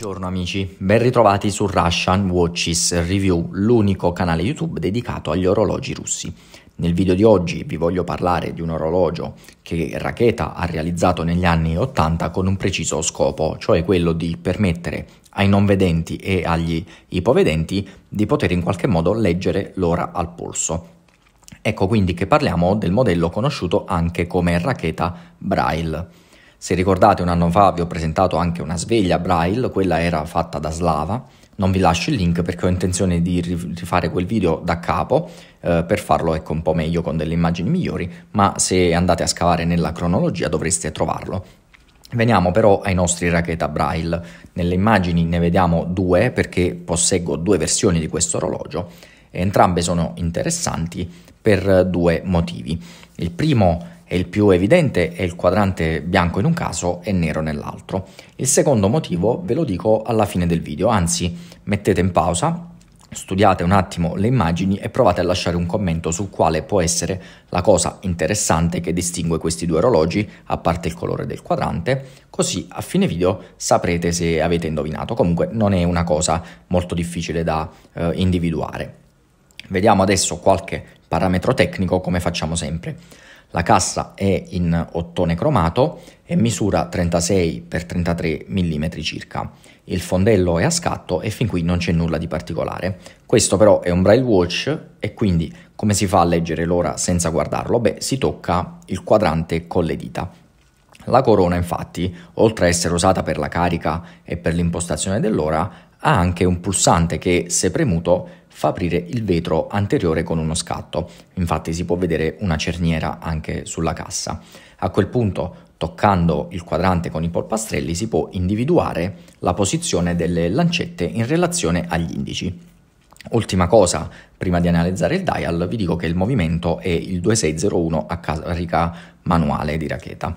Buongiorno amici, ben ritrovati su Russian Watches Review, l'unico canale YouTube dedicato agli orologi russi. Nel video di oggi vi voglio parlare di un orologio che Raketa ha realizzato negli anni 80 con un preciso scopo, cioè quello di permettere ai non vedenti e agli ipovedenti di poter in qualche modo leggere l'ora al polso. Ecco quindi che parliamo del modello conosciuto anche come Raketa Braille. Se ricordate un anno fa vi ho presentato anche una sveglia braille, quella era fatta da Slava, non vi lascio il link perché ho intenzione di rifare quel video da capo eh, per farlo ecco un po' meglio con delle immagini migliori, ma se andate a scavare nella cronologia dovreste trovarlo. Veniamo però ai nostri racheta braille. Nelle immagini ne vediamo due perché posseggo due versioni di questo orologio. Entrambe sono interessanti per due motivi. Il primo e il più evidente è il quadrante bianco in un caso e nero nell'altro. Il secondo motivo ve lo dico alla fine del video, anzi mettete in pausa studiate un attimo le immagini e provate a lasciare un commento su quale può essere la cosa interessante che distingue questi due orologi, a parte il colore del quadrante, così a fine video saprete se avete indovinato. Comunque non è una cosa molto difficile da eh, individuare. Vediamo adesso qualche parametro tecnico come facciamo sempre. La cassa è in ottone cromato e misura 36 x 33 mm circa. Il fondello è a scatto e fin qui non c'è nulla di particolare. Questo però è un Braille Watch e quindi come si fa a leggere l'ora senza guardarlo? Beh, si tocca il quadrante con le dita. La corona infatti, oltre a essere usata per la carica e per l'impostazione dell'ora, ha anche un pulsante che, se premuto, fa aprire il vetro anteriore con uno scatto, infatti si può vedere una cerniera anche sulla cassa. A quel punto, toccando il quadrante con i polpastrelli, si può individuare la posizione delle lancette in relazione agli indici. Ultima cosa, prima di analizzare il dial, vi dico che il movimento è il 2601 a carica manuale di racheta.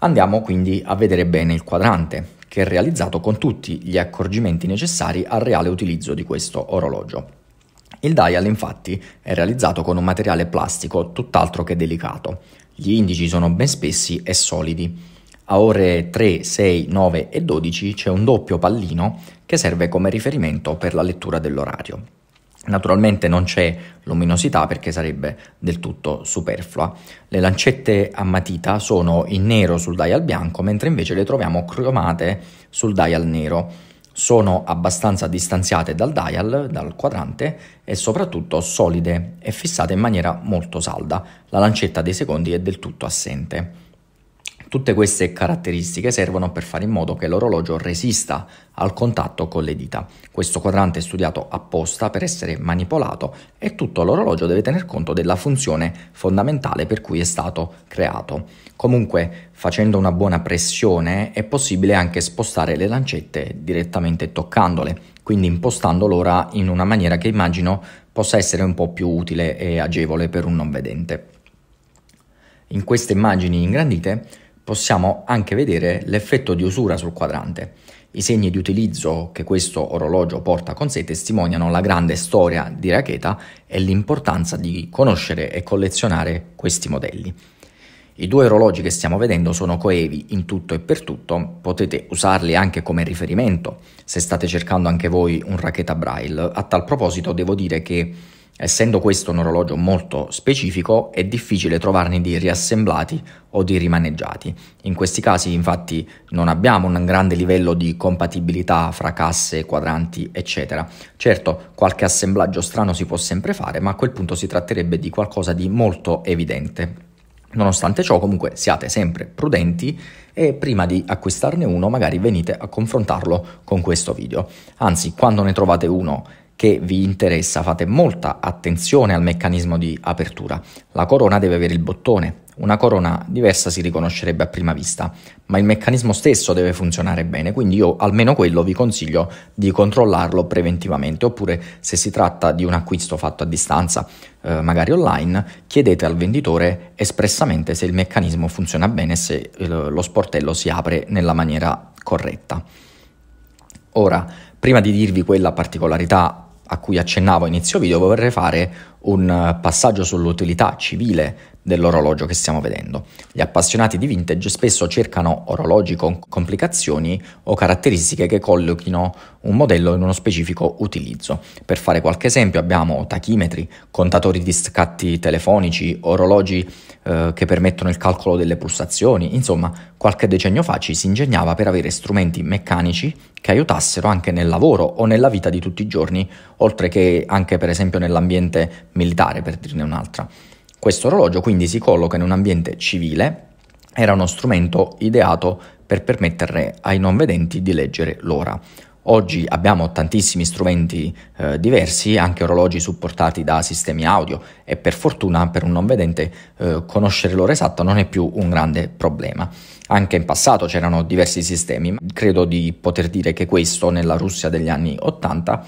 Andiamo quindi a vedere bene il quadrante che è realizzato con tutti gli accorgimenti necessari al reale utilizzo di questo orologio. Il dial infatti è realizzato con un materiale plastico tutt'altro che delicato. Gli indici sono ben spessi e solidi. A ore 3, 6, 9 e 12 c'è un doppio pallino che serve come riferimento per la lettura dell'orario. Naturalmente non c'è luminosità perché sarebbe del tutto superflua. Le lancette a matita sono in nero sul dial bianco, mentre invece le troviamo cromate sul dial nero. Sono abbastanza distanziate dal dial, dal quadrante e soprattutto solide e fissate in maniera molto salda. La lancetta dei secondi è del tutto assente. Tutte queste caratteristiche servono per fare in modo che l'orologio resista al contatto con le dita. Questo quadrante è studiato apposta per essere manipolato e tutto l'orologio deve tener conto della funzione fondamentale per cui è stato creato. Comunque, facendo una buona pressione è possibile anche spostare le lancette direttamente toccandole, quindi impostando l'ora in una maniera che immagino possa essere un po' più utile e agevole per un non vedente. In queste immagini ingrandite possiamo anche vedere l'effetto di usura sul quadrante. I segni di utilizzo che questo orologio porta con sé testimoniano la grande storia di Racheta e l'importanza di conoscere e collezionare questi modelli. I due orologi che stiamo vedendo sono coevi in tutto e per tutto, potete usarli anche come riferimento se state cercando anche voi un Racheta Braille. A tal proposito devo dire che Essendo questo un orologio molto specifico, è difficile trovarne di riassemblati o di rimaneggiati. In questi casi, infatti, non abbiamo un grande livello di compatibilità fra casse, quadranti, eccetera. Certo, qualche assemblaggio strano si può sempre fare, ma a quel punto si tratterebbe di qualcosa di molto evidente. Nonostante ciò, comunque, siate sempre prudenti e prima di acquistarne uno, magari venite a confrontarlo con questo video. Anzi, quando ne trovate uno che vi interessa fate molta attenzione al meccanismo di apertura. La corona deve avere il bottone, una corona diversa si riconoscerebbe a prima vista, ma il meccanismo stesso deve funzionare bene, quindi io almeno quello vi consiglio di controllarlo preventivamente, oppure se si tratta di un acquisto fatto a distanza, eh, magari online, chiedete al venditore espressamente se il meccanismo funziona bene, se eh, lo sportello si apre nella maniera corretta. Ora, prima di dirvi quella particolarità a cui accennavo a inizio video, vorrei fare un eh, passaggio sull'utilità civile dell'orologio che stiamo vedendo. Gli appassionati di vintage spesso cercano orologi con complicazioni o caratteristiche che collochino un modello in uno specifico utilizzo. Per fare qualche esempio abbiamo tachimetri, contatori di scatti telefonici, orologi eh, che permettono il calcolo delle pulsazioni, insomma qualche decennio fa ci si ingegnava per avere strumenti meccanici che aiutassero anche nel lavoro o nella vita di tutti i giorni, oltre che anche per esempio nell'ambiente militare, per dirne un'altra. Questo orologio quindi si colloca in un ambiente civile, era uno strumento ideato per permettere ai non vedenti di leggere l'ora. Oggi abbiamo tantissimi strumenti eh, diversi, anche orologi supportati da sistemi audio e per fortuna per un non vedente eh, conoscere l'ora esatta non è più un grande problema. Anche in passato c'erano diversi sistemi, credo di poter dire che questo nella Russia degli anni 80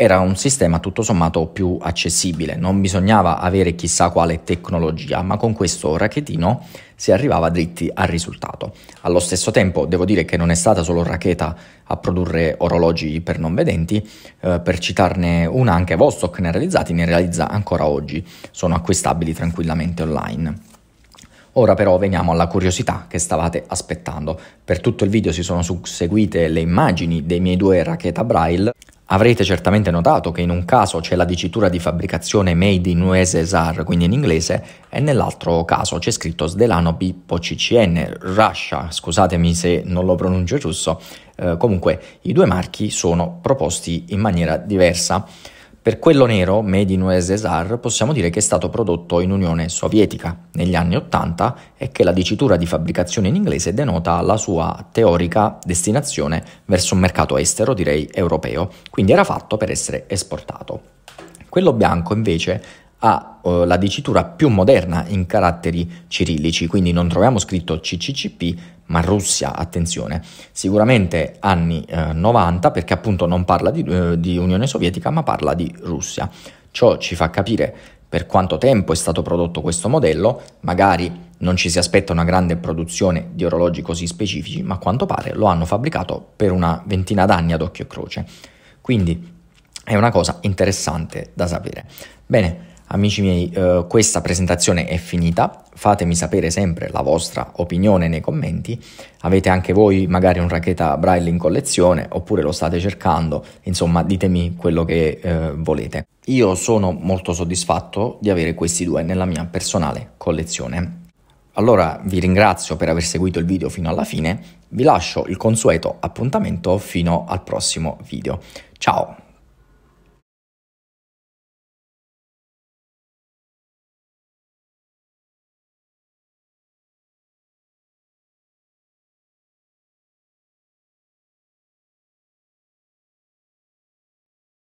era un sistema tutto sommato più accessibile, non bisognava avere chissà quale tecnologia, ma con questo rachetino si arrivava dritti al risultato. Allo stesso tempo devo dire che non è stata solo Racheta a produrre orologi per non vedenti, eh, per citarne una anche Vostok ne ha realizzati, ne realizza ancora oggi, sono acquistabili tranquillamente online. Ora però veniamo alla curiosità che stavate aspettando. Per tutto il video si sono susseguite le immagini dei miei due Racheta Braille Avrete certamente notato che in un caso c'è la dicitura di fabbricazione made in USSR, quindi in inglese, e nell'altro caso c'è scritto Sdelano Pippo CCN, Russia, scusatemi se non lo pronuncio giusto, eh, comunque i due marchi sono proposti in maniera diversa. Per quello nero, made in USSR, possiamo dire che è stato prodotto in Unione Sovietica negli anni 80 e che la dicitura di fabbricazione in inglese denota la sua teorica destinazione verso un mercato estero, direi europeo, quindi era fatto per essere esportato. Quello bianco invece ha eh, la dicitura più moderna in caratteri cirillici, quindi non troviamo scritto CCCP, ma Russia, attenzione, sicuramente anni eh, 90 perché appunto non parla di, eh, di Unione Sovietica ma parla di Russia. Ciò ci fa capire per quanto tempo è stato prodotto questo modello, magari non ci si aspetta una grande produzione di orologi così specifici, ma a quanto pare lo hanno fabbricato per una ventina d'anni ad occhio e croce. Quindi è una cosa interessante da sapere. Bene, Amici miei, eh, questa presentazione è finita, fatemi sapere sempre la vostra opinione nei commenti, avete anche voi magari un racchetta braille in collezione oppure lo state cercando, insomma ditemi quello che eh, volete. Io sono molto soddisfatto di avere questi due nella mia personale collezione. Allora vi ringrazio per aver seguito il video fino alla fine, vi lascio il consueto appuntamento fino al prossimo video. Ciao!